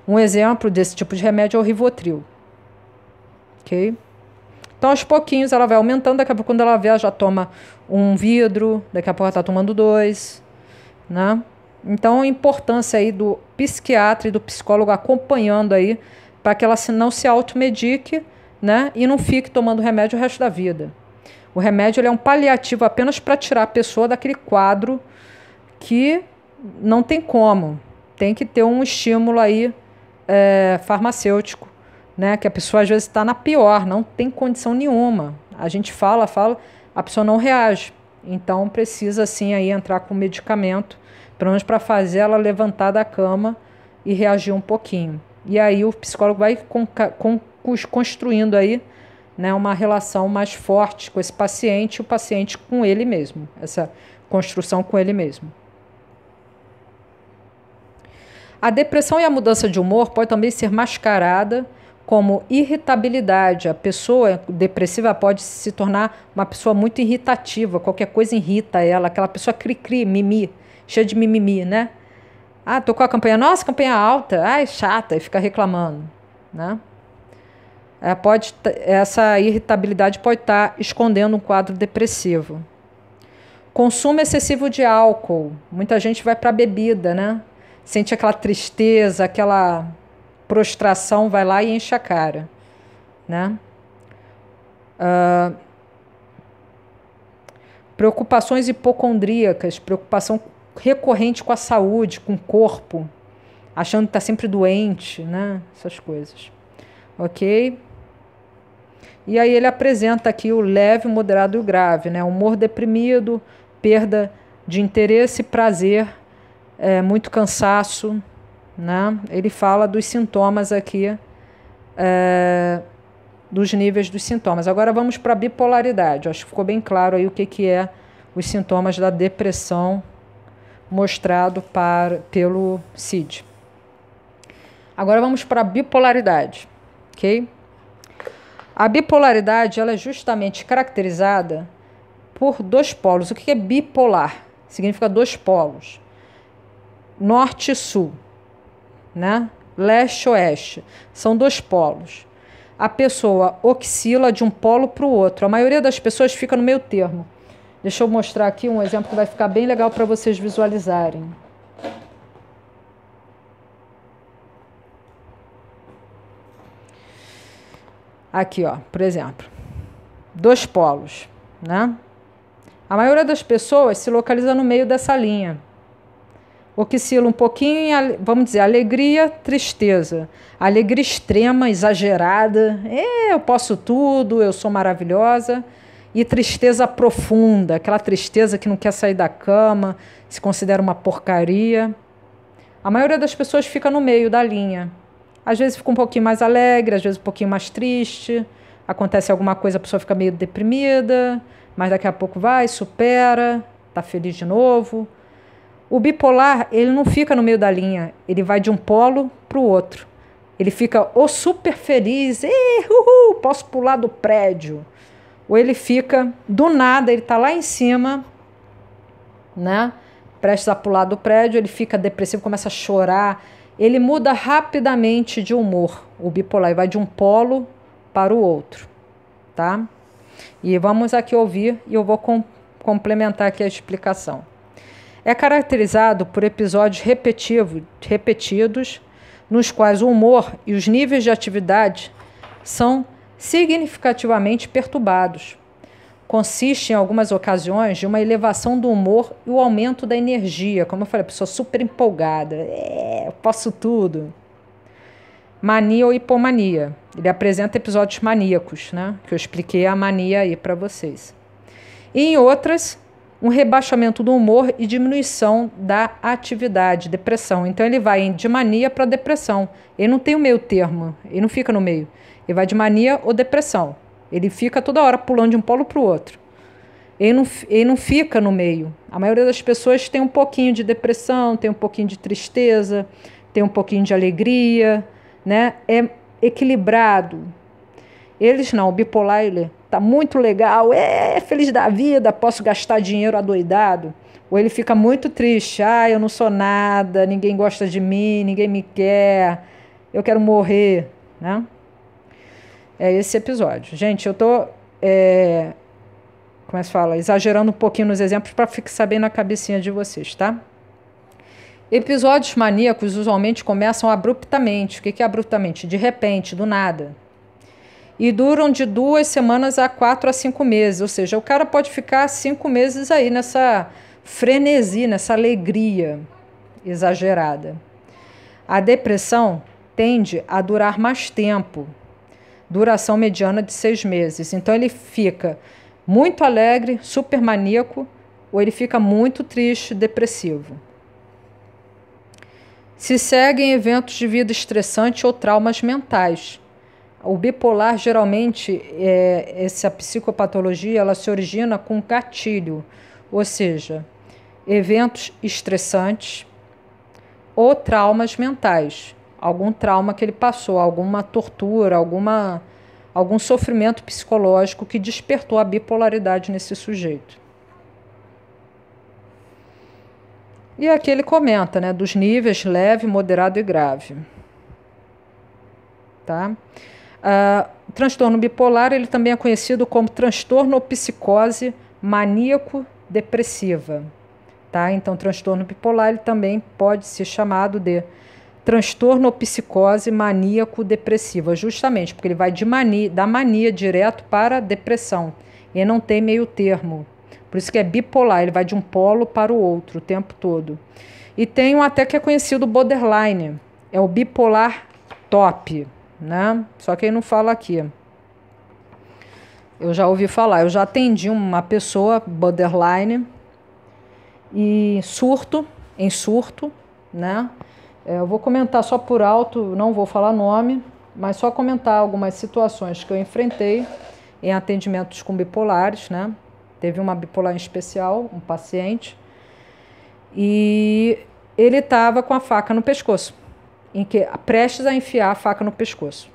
Um exemplo desse tipo de remédio é o Rivotril. Ok? Então, aos pouquinhos, ela vai aumentando. Daqui a pouco, quando ela vê, ela já toma um vidro. Daqui a pouco, ela está tomando dois. Né? Então, a importância aí do psiquiatra e do psicólogo acompanhando aí para que ela não se automedique, né, e não fique tomando remédio o resto da vida. O remédio é um paliativo apenas para tirar a pessoa daquele quadro que não tem como. Tem que ter um estímulo aí é, farmacêutico, né? Que a pessoa às vezes está na pior, não tem condição nenhuma. A gente fala, fala, a pessoa não reage. Então precisa sim aí entrar com medicamento pelo menos para fazer ela levantar da cama e reagir um pouquinho. E aí o psicólogo vai con con construindo aí né, uma relação mais forte com esse paciente e o paciente com ele mesmo, essa construção com ele mesmo. A depressão e a mudança de humor pode também ser mascarada como irritabilidade. A pessoa depressiva pode se tornar uma pessoa muito irritativa, qualquer coisa irrita ela, aquela pessoa cri-cri, mimi cheio de mimimi, né? Ah, tocou a campanha, nossa, campanha alta, ai, chata, e fica reclamando, né? É, pode, essa irritabilidade pode estar tá escondendo um quadro depressivo. Consumo excessivo de álcool. Muita gente vai para a bebida, né? Sente aquela tristeza, aquela prostração, vai lá e enche a cara, né? Uh, preocupações hipocondríacas, preocupação recorrente com a saúde, com o corpo, achando que está sempre doente, né? Essas coisas. Ok? E aí ele apresenta aqui o leve, o moderado e o grave, né? Humor deprimido, perda de interesse, prazer, é, muito cansaço, né? Ele fala dos sintomas aqui, é, dos níveis dos sintomas. Agora vamos para a bipolaridade. Acho que ficou bem claro aí o que, que é os sintomas da depressão mostrado para, pelo CID. Agora vamos para a bipolaridade, ok? A bipolaridade ela é justamente caracterizada por dois polos. O que é bipolar? Significa dois polos, norte e sul, né? leste e oeste. São dois polos. A pessoa oscila de um polo para o outro. A maioria das pessoas fica no meio termo Deixa eu mostrar aqui um exemplo que vai ficar bem legal para vocês visualizarem. Aqui, ó, por exemplo, dois polos, né? A maioria das pessoas se localiza no meio dessa linha. Oxila um pouquinho, vamos dizer, alegria, tristeza. Alegria extrema, exagerada. É, eu posso tudo, eu sou maravilhosa e tristeza profunda, aquela tristeza que não quer sair da cama, se considera uma porcaria. A maioria das pessoas fica no meio da linha. Às vezes fica um pouquinho mais alegre, às vezes um pouquinho mais triste. Acontece alguma coisa, a pessoa fica meio deprimida, mas daqui a pouco vai, supera, tá feliz de novo. O bipolar, ele não fica no meio da linha, ele vai de um polo para o outro. Ele fica ou super feliz, e, uhul, posso pular do prédio ou ele fica do nada, ele está lá em cima, né? Prestes a pular do prédio, ele fica depressivo, começa a chorar. Ele muda rapidamente de humor, o bipolar, e vai de um polo para o outro, tá? E vamos aqui ouvir e eu vou com, complementar aqui a explicação. É caracterizado por episódios repetivo, repetidos, nos quais o humor e os níveis de atividade são significativamente perturbados. Consiste, em algumas ocasiões, de uma elevação do humor e o aumento da energia. Como eu falei, a pessoa super empolgada, é, eu posso tudo. Mania ou hipomania. Ele apresenta episódios maníacos, né? Que eu expliquei a mania aí para vocês. E em outras, um rebaixamento do humor e diminuição da atividade, depressão. Então ele vai de mania para depressão. Ele não tem o meio termo, ele não fica no meio de mania ou depressão. Ele fica toda hora pulando de um polo para o outro. Ele não, ele não fica no meio. A maioria das pessoas tem um pouquinho de depressão, tem um pouquinho de tristeza, tem um pouquinho de alegria, né? É equilibrado. Eles não, o bipolar ele tá muito legal, é, é feliz da vida, posso gastar dinheiro adoidado. Ou ele fica muito triste, ah, eu não sou nada, ninguém gosta de mim, ninguém me quer, eu quero morrer, né? é esse episódio. Gente, eu tô. É, como é que fala? Exagerando um pouquinho nos exemplos para ficar bem na cabecinha de vocês, tá? Episódios maníacos usualmente começam abruptamente. O que é abruptamente? De repente, do nada. E duram de duas semanas a quatro a cinco meses. Ou seja, o cara pode ficar cinco meses aí nessa frenesi, nessa alegria exagerada. A depressão tende a durar mais tempo duração mediana de seis meses. Então ele fica muito alegre, super maníaco, ou ele fica muito triste, depressivo. Se seguem eventos de vida estressante ou traumas mentais. O bipolar, geralmente, é, essa psicopatologia, ela se origina com gatilho, ou seja, eventos estressantes ou traumas mentais algum trauma que ele passou, alguma tortura, alguma, algum sofrimento psicológico que despertou a bipolaridade nesse sujeito. E aqui ele comenta, né, dos níveis leve, moderado e grave. Tá? Ah, transtorno bipolar ele também é conhecido como transtorno ou psicose maníaco depressiva. Tá? Então, transtorno bipolar ele também pode ser chamado de transtorno psicose maníaco depressiva, justamente porque ele vai de mania, da mania direto para depressão. Ele não tem meio termo. Por isso que é bipolar, ele vai de um polo para o outro o tempo todo. E tem um até que é conhecido borderline, é o bipolar top, né? Só que ele não fala aqui. Eu já ouvi falar, eu já atendi uma pessoa borderline e surto, em surto, né? É, eu vou comentar só por alto, não vou falar nome, mas só comentar algumas situações que eu enfrentei em atendimentos com bipolares, né? Teve uma bipolar em especial, um paciente, e ele estava com a faca no pescoço, em que prestes a enfiar a faca no pescoço.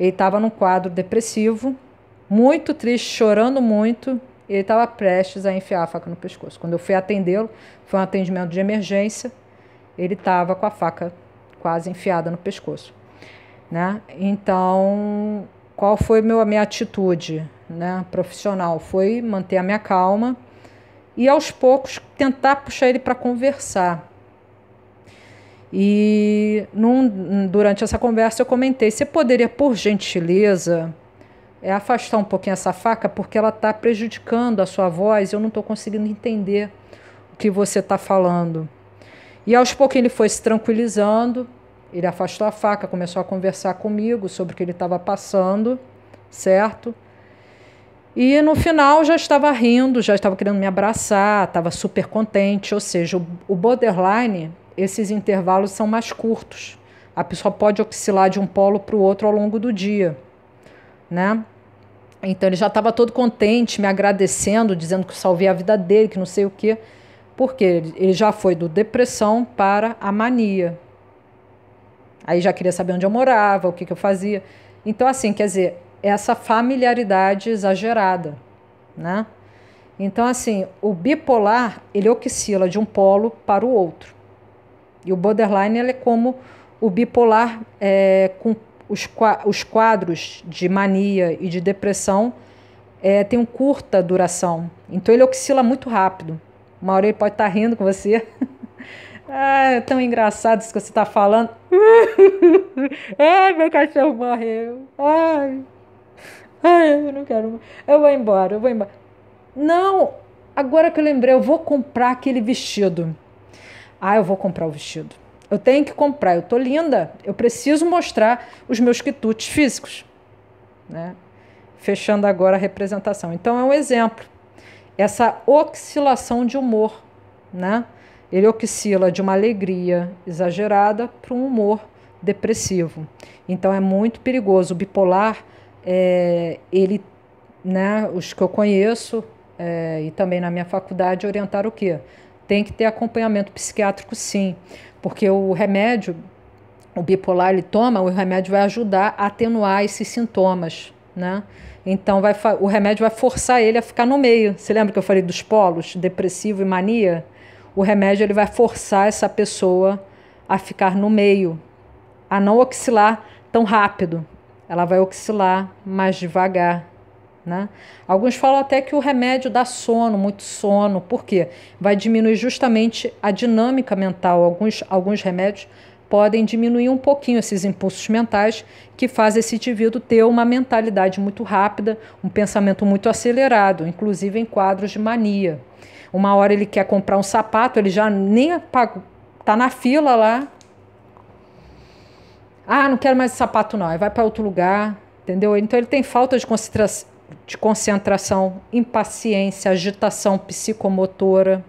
Ele estava num quadro depressivo, muito triste, chorando muito, e ele estava prestes a enfiar a faca no pescoço. Quando eu fui atendê-lo, foi um atendimento de emergência ele estava com a faca quase enfiada no pescoço, né? Então, qual foi meu, a minha atitude, né, profissional? Foi manter a minha calma e aos poucos tentar puxar ele para conversar. E num, durante essa conversa eu comentei: você poderia, por gentileza, é afastar um pouquinho essa faca porque ela está prejudicando a sua voz. Eu não estou conseguindo entender o que você está falando. E aos poucos ele foi se tranquilizando, ele afastou a faca, começou a conversar comigo sobre o que ele estava passando, certo? E no final já estava rindo, já estava querendo me abraçar, estava super contente. Ou seja, o, o borderline, esses intervalos são mais curtos. A pessoa pode oscilar de um polo para o outro ao longo do dia, né? Então ele já estava todo contente, me agradecendo, dizendo que eu salvei a vida dele, que não sei o quê porque ele já foi do depressão para a mania. Aí já queria saber onde eu morava, o que, que eu fazia. Então, assim, quer dizer, essa familiaridade exagerada, né? Então, assim, o bipolar, ele oscila de um polo para o outro. E o borderline, ele é como o bipolar é, com os, os quadros de mania e de depressão é, tem uma curta duração. Então, ele oscila muito rápido. Maurei pode estar tá rindo com você. *laughs* ah, é tão engraçado isso que você está falando. *laughs* Ai, meu cachorro morreu. Ai. Ai, eu não quero. Eu vou embora, eu vou embora. Não, agora que eu lembrei, eu vou comprar aquele vestido. Ah, eu vou comprar o vestido. Eu tenho que comprar, eu tô linda. Eu preciso mostrar os meus quitutes físicos. Né? Fechando agora a representação. Então é um exemplo essa oscilação de humor, né? Ele oscila de uma alegria exagerada para um humor depressivo. Então é muito perigoso. O bipolar, é, ele, né, os que eu conheço é, e também na minha faculdade orientaram o quê? Tem que ter acompanhamento psiquiátrico, sim, porque o remédio, o bipolar ele toma, o remédio vai ajudar a atenuar esses sintomas, né? Então vai, o remédio vai forçar ele a ficar no meio. Você lembra que eu falei dos polos, depressivo e mania? O remédio ele vai forçar essa pessoa a ficar no meio, a não oscilar tão rápido. Ela vai oscilar mais devagar. Né? Alguns falam até que o remédio dá sono, muito sono, por quê? Vai diminuir justamente a dinâmica mental. Alguns, alguns remédios podem diminuir um pouquinho esses impulsos mentais que fazem esse indivíduo ter uma mentalidade muito rápida, um pensamento muito acelerado, inclusive em quadros de mania. Uma hora ele quer comprar um sapato, ele já nem está na fila lá. Ah, não quero mais sapato não, aí vai para outro lugar, entendeu? Então ele tem falta de de concentração, impaciência, agitação psicomotora.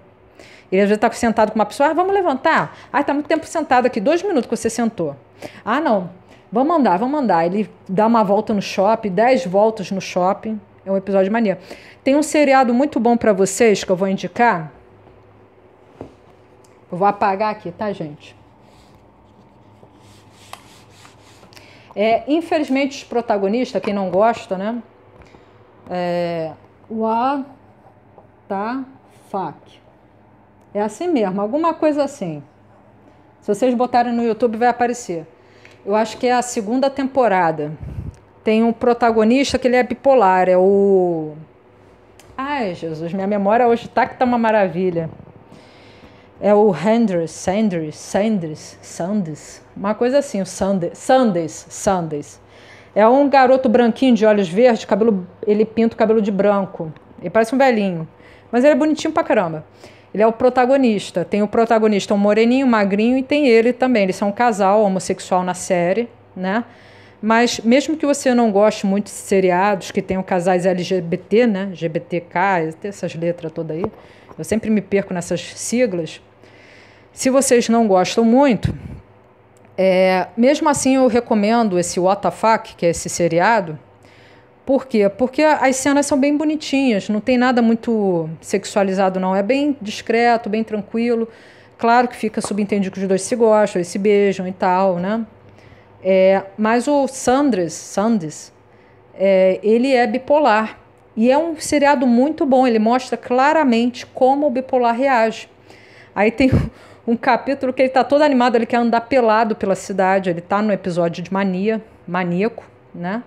Ele já está sentado com uma pessoa, ah, vamos levantar. Ah, está muito tempo sentado aqui, dois minutos que você sentou. Ah, não, vamos andar, vamos andar. Ele dá uma volta no shopping, dez voltas no shopping. É um episódio mania. Tem um seriado muito bom para vocês que eu vou indicar. Eu vou apagar aqui, tá, gente? É, infelizmente, os protagonistas, quem não gosta, né? É, what the tá, fuck? É assim mesmo, alguma coisa assim. Se vocês botarem no YouTube, vai aparecer. Eu acho que é a segunda temporada. Tem um protagonista que ele é bipolar, é o. Ai, Jesus, minha memória hoje tá que tá uma maravilha. É o Hendris, Sanders, Sanders, Sanders, uma coisa assim, o Sanders, Sanders, Sanders. É um garoto branquinho de olhos verdes, cabelo, ele pinta o cabelo de branco. Ele parece um velhinho, mas ele é bonitinho pra caramba. Ele é o protagonista. Tem o protagonista, um moreninho, magrinho, e tem ele também. Eles são um casal homossexual na série, né? Mas mesmo que você não goste muito de seriados que tenham casais LGBT, né? GBTK, essas letras todas aí. Eu sempre me perco nessas siglas. Se vocês não gostam muito, é, mesmo assim eu recomendo esse Fuck, que é esse seriado, por quê? Porque as cenas são bem bonitinhas, não tem nada muito sexualizado, não. É bem discreto, bem tranquilo. Claro que fica subentendido que os dois se gostam, eles se beijam e tal, né? É, mas o Sanders, Sanders é, ele é bipolar. E é um seriado muito bom, ele mostra claramente como o bipolar reage. Aí tem um capítulo que ele está todo animado, ele quer andar pelado pela cidade, ele está no episódio de mania, maníaco, né?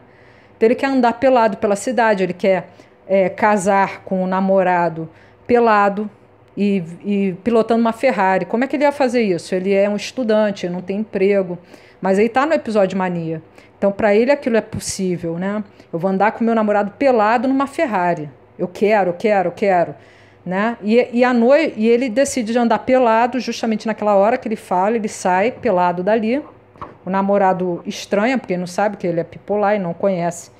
Então ele quer andar pelado pela cidade, ele quer é, casar com o namorado pelado e, e, pilotando uma Ferrari. Como é que ele ia fazer isso? Ele é um estudante, não tem emprego, mas ele está no episódio mania. Então para ele aquilo é possível, né? Eu vou andar com meu namorado pelado numa Ferrari. Eu quero, quero, quero. Né? E, e, noite, e ele decide de andar pelado, justamente naquela hora que ele fala, ele sai pelado dali. O namorado estranha, porque ele não sabe que ele é bipolar e não conhece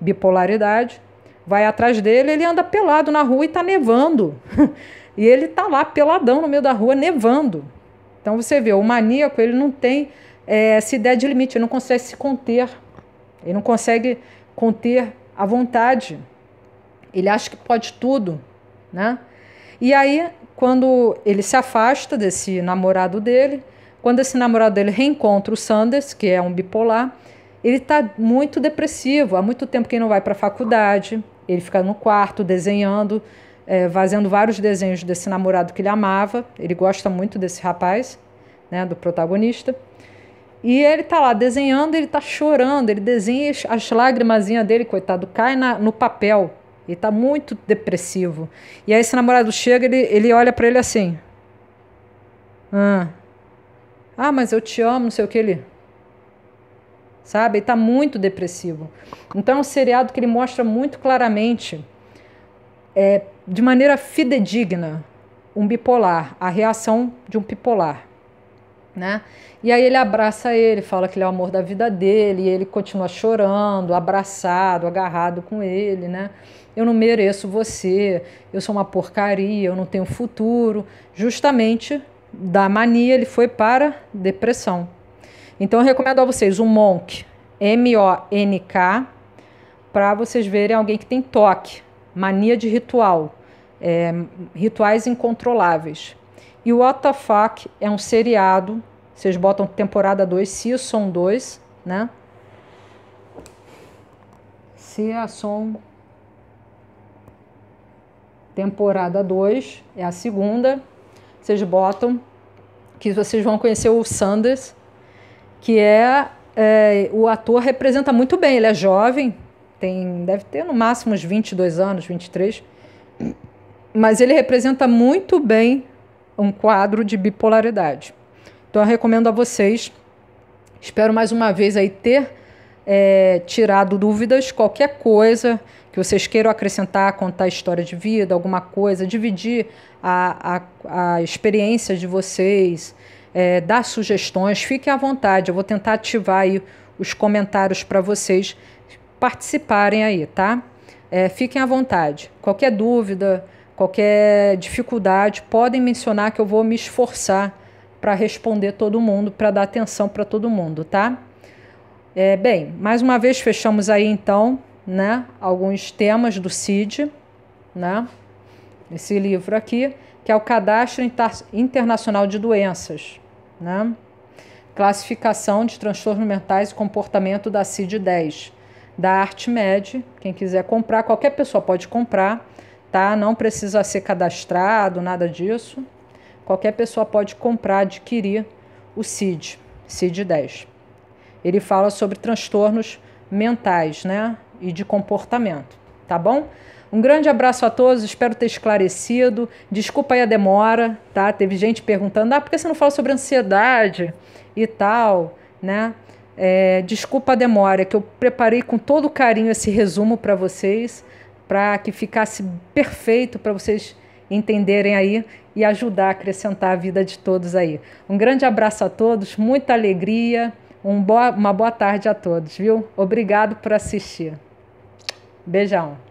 bipolaridade, vai atrás dele, ele anda pelado na rua e está nevando. *laughs* e ele está lá peladão no meio da rua, nevando. Então você vê, o maníaco ele não tem é, essa ideia de limite, ele não consegue se conter, ele não consegue conter a vontade. Ele acha que pode tudo, né? E aí, quando ele se afasta desse namorado dele, quando esse namorado dele reencontra o Sanders, que é um bipolar, ele está muito depressivo. Há muito tempo que ele não vai para a faculdade, ele fica no quarto desenhando, é, fazendo vários desenhos desse namorado que ele amava. Ele gosta muito desse rapaz, né, do protagonista. E ele está lá desenhando, ele está chorando, ele desenha as lágrimas dele, coitado, cai na, no papel. Ele está muito depressivo. E aí esse namorado chega, ele, ele olha para ele assim. Ah, ah, mas eu te amo, não sei o que ele sabe? Ele tá muito depressivo. Então é um seriado que ele mostra muito claramente, é, de maneira fidedigna, um bipolar, a reação de um bipolar. Né? E aí ele abraça ele, fala que ele é o amor da vida dele, e ele continua chorando, abraçado, agarrado com ele, né? Eu não mereço você, eu sou uma porcaria, eu não tenho futuro. Justamente da mania ele foi para depressão. Então eu recomendo a vocês o Monk, M-O-N-K, para vocês verem alguém que tem toque, mania de ritual, é, rituais incontroláveis. E o What Fuck é um seriado, vocês botam temporada 2, Season 2, né? Season temporada 2, é a segunda. Vocês botam que vocês vão conhecer o Sanders, que é, é, o ator representa muito bem, ele é jovem, tem deve ter no máximo uns 22 anos, 23, mas ele representa muito bem um quadro de bipolaridade. Então eu recomendo a vocês, espero mais uma vez aí ter é, tirado dúvidas, qualquer coisa que vocês queiram acrescentar, contar história de vida, alguma coisa, dividir a, a, a experiência de vocês, é, dar sugestões, fique à vontade. Eu vou tentar ativar aí os comentários para vocês participarem aí, tá? É, fiquem à vontade. Qualquer dúvida, qualquer dificuldade, podem mencionar que eu vou me esforçar para responder todo mundo, para dar atenção para todo mundo, tá? É, bem, mais uma vez fechamos aí então, né, alguns temas do CID, né, esse livro aqui que é o Cadastro Inter Internacional de Doenças, né? Classificação de transtornos mentais e comportamento da CID-10, da ArtMed. Quem quiser comprar, qualquer pessoa pode comprar, tá? Não precisa ser cadastrado, nada disso. Qualquer pessoa pode comprar, adquirir o CID, CID-10. Ele fala sobre transtornos mentais, né? E de comportamento, tá bom? Um grande abraço a todos, espero ter esclarecido. Desculpa aí a demora, tá? Teve gente perguntando, ah, por que você não fala sobre ansiedade e tal, né? É, desculpa a demora, é que eu preparei com todo carinho esse resumo para vocês, para que ficasse perfeito para vocês entenderem aí e ajudar a acrescentar a vida de todos aí. Um grande abraço a todos, muita alegria, um boa, uma boa tarde a todos, viu? Obrigado por assistir. Beijão.